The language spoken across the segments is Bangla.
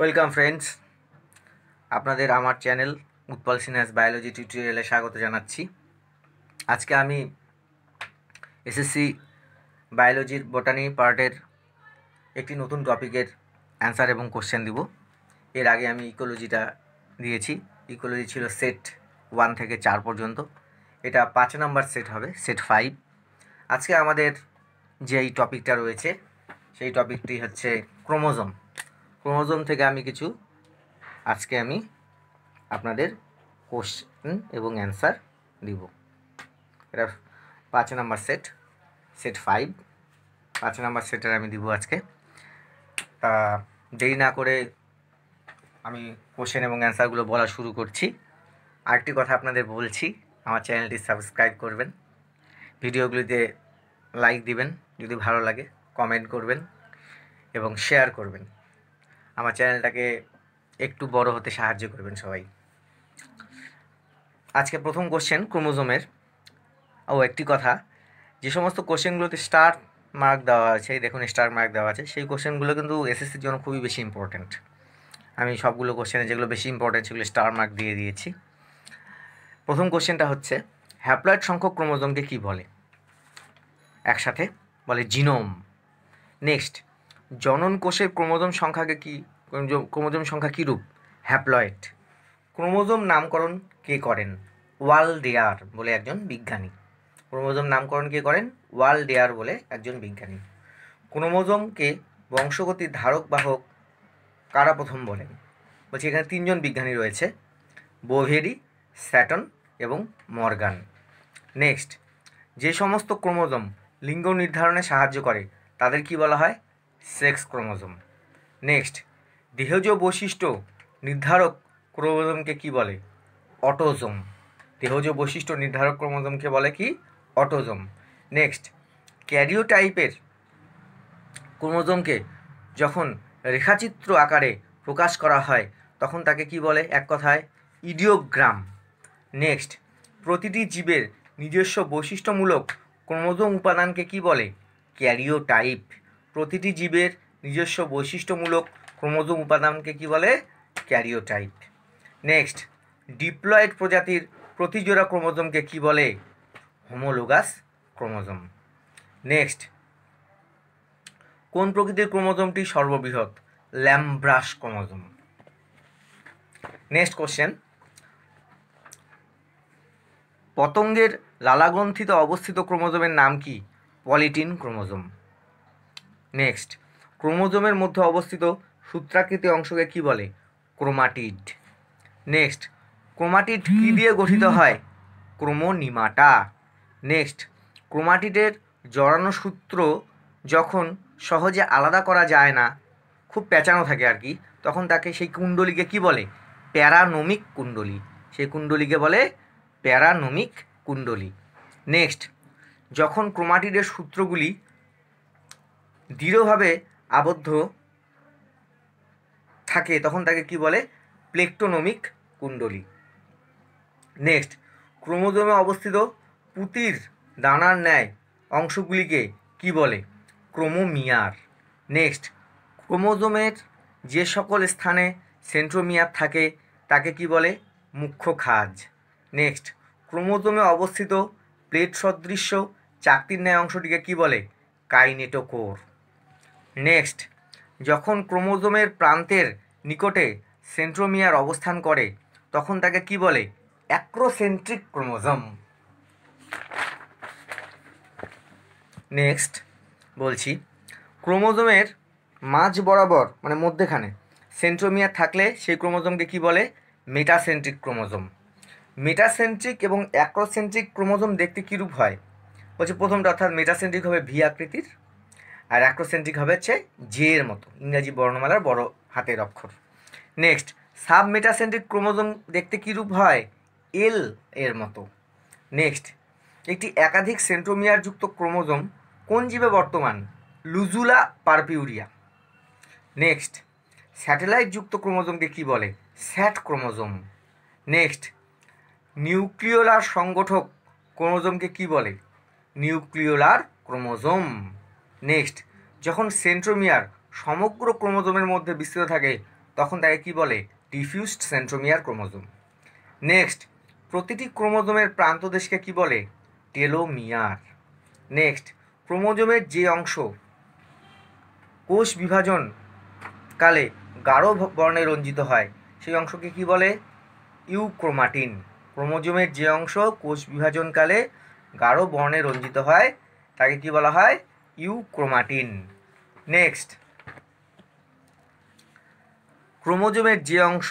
ওয়েলকাম ফ্রেন্ডস আপনাদের আমার চ্যানেল উৎপল সিনহাস বায়োলজি টিউটোরিয়ালে স্বাগত জানাচ্ছি আজকে আমি এসএসসি বায়োলজির বটানি পার্টের একটি নতুন টপিকের অ্যান্সার এবং কোশ্চেন দিব এর আগে আমি ইকোলজিটা দিয়েছি ইকোলজি ছিল সেট ওয়ান থেকে চার পর্যন্ত এটা পাঁচ নাম্বার সেট হবে সেট ফাইভ আজকে আমাদের যে এই টপিকটা রয়েছে সেই টপিকটি হচ্ছে ক্রোমোজোম ক্রোমোজোম থেকে আমি কিছু আজকে আমি আপনাদের কোশ্চেন এবং অ্যান্সার দিব এটা পাঁচ নাম্বার সেট সেট ফাইভ পাঁচ নাম্বার সেটের আমি দিব আজকে তা দেরি না করে আমি কোশ্চেন এবং অ্যান্সারগুলো বলা শুরু করছি আরেকটি কথা আপনাদের বলছি আমার চ্যানেলটি সাবস্ক্রাইব করবেন ভিডিওগুলিতে লাইক দিবেন যদি ভালো লাগে কমেন্ট করবেন এবং শেয়ার করবেন আমার চ্যানেলটাকে একটু বড় হতে সাহায্য করবেন সবাই আজকে প্রথম কোশ্চেন ক্রোমোজোমের ও একটি কথা যে সমস্ত কোশ্চেনগুলোতে স্টার মার্ক দেওয়া আছে দেখুন স্টার মার্ক দেওয়া আছে সেই কোশ্চেনগুলো কিন্তু এসএসসির জন্য খুবই বেশি ইম্পর্ট্যান্ট আমি সবগুলো কোশ্চেনে যেগুলো বেশি ইম্পর্ট্যান্ট সেগুলো স্টার মার্ক দিয়ে দিয়েছি প্রথম কোশ্চেনটা হচ্ছে হ্যাপ্লয়েড সংখ্যক ক্রোমোজোমকে কি বলে একসাথে বলে জিনোম নেক্সট জনন কোষের ক্রোমোজোম সংখ্যাকে কি ক্রোমোজোম সংখ্যা কীরূপ হ্যাপ্লয়েড ক্রোমোজোম নামকরণ কে করেন ওয়াল ডেয়ার বলে একজন বিজ্ঞানী ক্রোমোজোম নামকরণ কে করেন ওয়াল ডেয়ার বলে একজন বিজ্ঞানী ক্রোমোজোমকে বংশগতির ধারক বাহক কারা প্রথম বলেন বলছি এখানে তিনজন বিজ্ঞানী রয়েছে বোভেরি স্যাটন এবং মর্গান নেক্সট যে সমস্ত ক্রোমোজোম লিঙ্গ নির্ধারণে সাহায্য করে তাদের কি বলা হয় সেক্স ক্রোমোজোম নেক্সট দেহজ বৈশিষ্ট্য নির্ধারক ক্রোমোজোমকে কি বলে অটোজোম দেহজ বৈশিষ্ট্য নির্ধারক ক্রোমোজোমকে বলে কি অটোজোম নেক্সট ক্যারিও টাইপের ক্রোমোজোমকে যখন রেখাচিত্র আকারে প্রকাশ করা হয় তখন তাকে কি বলে এক কথায় ইডিওগ্রাম নেক্সট প্রতিটি জীবের নিজস্ব বৈশিষ্ট্যমূলক ক্রোমোজোম উপাদানকে কি বলে ক্যারিও টাইপ প্রতিটি জীবের নিজস্ব বৈশিষ্ট্যমূলক ক্রোমোজোম উপাদানকে কি বলে ক্যারিওটাইট নেক্সট ডিপ্লয়েড প্রজাতির প্রতিজোড়া ক্রোমোজোমকে কি বলে হোমোলোগাস ক্রোমোজোম নেক্সট কোন প্রকৃতির ক্রোমোজোমটি সর্ববৃহৎ ল্যাম্ব্রাস ক্রোমোজোম নেক্সট কোশ্চেন পতঙ্গের লালাগ্রন্থিতে অবস্থিত ক্রোমোজোমের নাম কি পলিটিন ক্রোমোজোম নেক্সট ক্রোমোজোমের মধ্যে অবস্থিত সূত্রাকৃতি অংশকে কি বলে ক্রোমাটিড নেক্সট ক্রোমাটিড কী দিয়ে গঠিত হয় ক্রোমোনিমাটা নেক্সট ক্রোমাটিডের জড়ানো সূত্র যখন সহজে আলাদা করা যায় না খুব পেঁচানো থাকে আর কি তখন তাকে সেই কুণ্ডলিকে কি বলে প্যারানোমিক কুণ্ডলি সেই কুণ্ডলিকে বলে প্যারানোমিক কুণ্ডলি নেক্সট যখন ক্রোমাটিডের সূত্রগুলি দৃঢ়ভাবে আবদ্ধ থাকে তখন তাকে কি বলে প্লেকটোনমিক কুণ্ডলী নেক্সট ক্রোমোজোমে অবস্থিত পুঁতির দানার ন্যায় অংশগুলিকে কি বলে ক্রোমোমিয়ার নেক্সট ক্রোমোজোমের যে সকল স্থানে সেন্ট্রোমিয়ার থাকে তাকে কি বলে মুখ্য খাজ নেক্সট ক্রোমোজোমে অবস্থিত প্লেট সদৃশ্য চাকতির ন্যায় অংশটিকে কি বলে কাইনেটোকোর নেক্সট যখন ক্রোমোজোমের প্রান্তের নিকটে সেন্ট্রোমিয়ার অবস্থান করে তখন তাকে কি বলে অ্যাক্রোসেন্ট্রিক ক্রোমোজোম নেক্সট বলছি ক্রোমোজোমের মাঝ বরাবর মানে মধ্যেখানে সেন্ট্রোমিয়ার থাকলে সেই ক্রোমোজোমকে কি বলে মেটাসেন্ট্রিক ক্রোমোজোম মেটাসেন্ট্রিক এবং অ্যাক্রোসেন্ট্রিক ক্রোমোজোম দেখতে কীরূপ হয় বলছি প্রথমটা অর্থাৎ মেটাসেন্ট্রিক হবে ভি আকৃতির আর অ্যাক্রোসেন্ট্রিক হবে হচ্ছে জে এর মতো ইংরাজি বর্ণমালার বড় হাতের অক্ষর নেক্সট সাবমেটাসেন্ট্রিক ক্রোমোজোম দেখতে কীরূপ হয় এল এর মতো নেক্সট একটি একাধিক সেন্ট্রোমিয়ার যুক্ত ক্রোমোজোম কোন জীবে বর্তমান লুজুলা পারপিউরিয়া নেক্সট স্যাটেলাইট যুক্ত ক্রোমোজোমকে কী বলে স্যাট ক্রোমোজোম নেক্সট নিউক্লিওলার সংগঠক ক্রোমোজোমকে কি বলে নিউক্লিওলার ক্রোমোজোম নেক্সট যখন সেন্ট্রোমিয়ার সমগ্র ক্রোমোজোমের মধ্যে বিস্তৃত থাকে তখন তাকে কি বলে ডিফিউজড সেন্ট্রোমিয়ার ক্রোমোজোম নেক্সট প্রতিটি ক্রোমোজোমের প্রান্তদেশকে কি বলে টেলোমিয়ার নেক্সট ক্রোমোজোমের যে অংশ কোষ বিভাজন কালে গাঢ় বর্ণে রঞ্জিত হয় সেই অংশকে কি বলে ইউক্রোমাটিন ক্রোমোজোমের যে অংশ কোষ বিভাজনকালে গাঢ় বর্ণে রঞ্জিত হয় তাকে কি বলা হয় ইউক্রোমাটিন নেক্সট ক্রোমোজোমের যে অংশ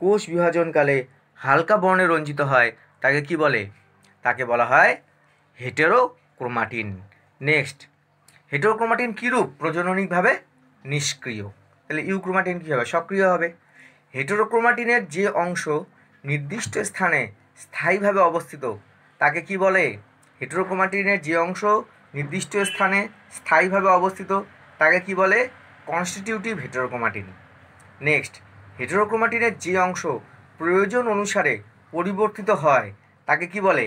কোষ বিভাজনকালে হালকা বর্ণে রঞ্জিত হয় তাকে কি বলে তাকে বলা হয় হেটেরোক্রোমাটিন নেক্সট হেটেরোক্রোমাটিন কীরূপ প্রজননিকভাবে নিষ্ক্রিয় তাহলে ইউক্রোমাটিন কী হবে সক্রিয় হবে হেটেরোক্রোমাটিনের যে অংশ নির্দিষ্ট স্থানে স্থায়ীভাবে অবস্থিত তাকে কি বলে হেটেরোক্রোমাটিনের যে অংশ নির্দিষ্ট স্থানে স্থায়ীভাবে অবস্থিত তাকে কি বলে কনস্টিটিউটিভ হেটেরোক্রোমাটিন নেক্সট হেটেরোক্রোমাটিনের যে অংশ প্রয়োজন অনুসারে পরিবর্তিত হয় তাকে কি বলে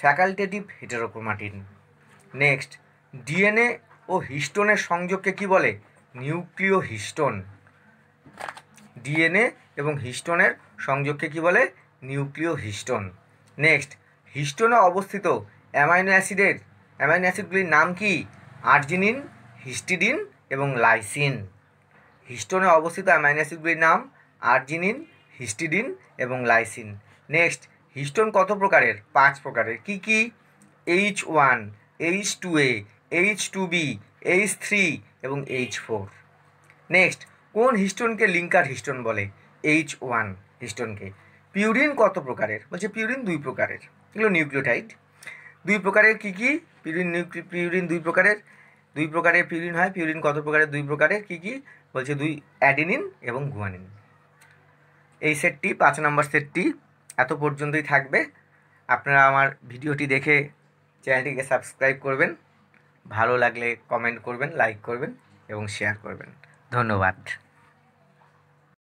ফ্যাকাল্টেটিভ হেটেরোক্রোমাটিন নেক্সট ডিএনএ ও হিস্টোনের সংযোগকে কি বলে নিউক্লিও হিস্টোন ডিএনএ এবং হিস্টনের সংযোগকে কি বলে নিউক্লিও হিস্টোন নেক্সট হিস্টনে অবস্থিত অ্যামাইনো অ্যাসিডের অ্যামাইনো অ্যাসিডগুলির নাম কি আর্জিনিন হিস্টিডিন এবং লাইসিন হিস্টোনে অবস্থিত অ্যামাইনো অ্যাসিডগুলির নাম আর্জিনিন হিস্টিডিন এবং লাইসিন নেক্সট হিস্টোন কত প্রকারের পাঁচ প্রকারের কি কি H one H two A H two B H three এবং এইচ ফোর নেক্সট কোন হিস্টোনকে লিঙ্কার হিস্টোন বলে এইচ ওয়ান হিস্টোনকে পিউরিন কত প্রকারের বলছে পিউরিন দুই প্রকারের এগুলো নিউক্লিওটাইড দুই প্রকারের কি কি পিউরিন পিউরিন দুই প্রকারের দুই প্রকারের পিউরিন হয় পিউরিন কত প্রকারের দুই প্রকারের কি কি বলছে দুই অ্যাডিনিন এবং গুয়ানিন এই সেটটি পাঁচ নম্বর সেটটি এত পর্যন্তই থাকবে আপনারা আমার ভিডিওটি দেখে চ্যানেলটিকে সাবস্ক্রাইব করবেন ভালো লাগলে কমেন্ট করবেন লাইক করবেন এবং শেয়ার করবেন ধন্যবাদ